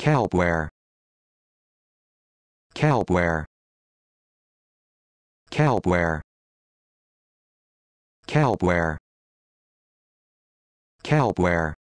Calpware. Calpware. Calpware. Calpware. Calpware.